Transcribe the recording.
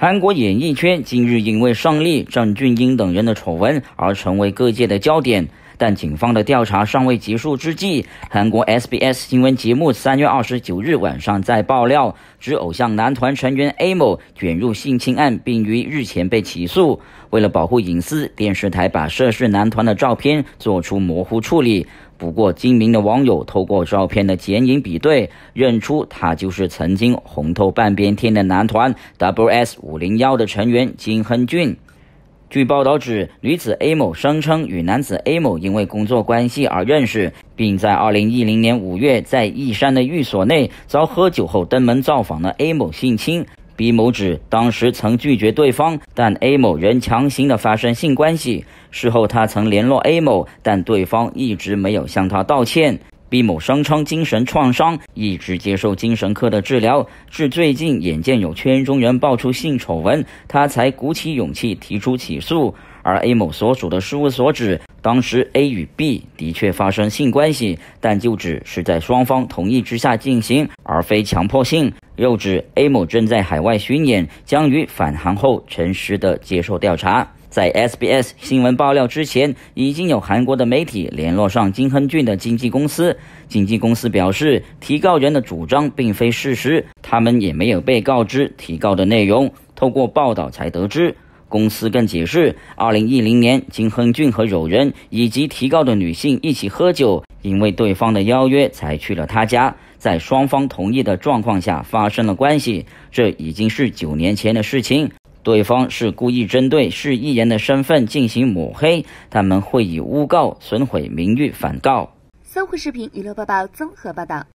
韩国演艺圈近日因为上丽、张俊英等人的丑闻而成为各界的焦点。但警方的调查尚未结束之际，韩国 SBS 新闻节目三月二十九日晚上再爆料，指偶像男团成员 A 某卷入性侵案，并于日前被起诉。为了保护隐私，电视台把涉事男团的照片做出模糊处理。不过，精明的网友透过照片的剪影比对，认出他就是曾经红透半边天的男团 W.S 五零幺的成员金亨俊。据报道，指女子 A 某声称与男子 A 某因为工作关系而认识，并在2010年5月在义山的寓所内遭喝酒后登门造访的 A 某性侵。B 某指当时曾拒绝对方，但 A 某仍强行的发生性关系。事后，他曾联络 A 某，但对方一直没有向他道歉。B 某声称精神创伤，一直接受精神科的治疗，至最近眼见有圈中人爆出性丑闻，他才鼓起勇气提出起诉。而 A 某所属的事务所指，当时 A 与 B 的确发生性关系，但就指是在双方同意之下进行，而非强迫性。又指 A 某正在海外巡演，将于返航后诚实的接受调查。在 SBS 新闻爆料之前，已经有韩国的媒体联络上金亨俊的经纪公司。经纪公司表示，提告人的主张并非事实，他们也没有被告知提告的内容，透过报道才得知。公司更解释，2010年金亨俊和友人以及提告的女性一起喝酒，因为对方的邀约才去了他家，在双方同意的状况下发生了关系。这已经是九年前的事情。对方是故意针对市议员的身份进行抹黑，他们会以诬告、损毁名誉反告。搜狐视频娱乐播报综合报道。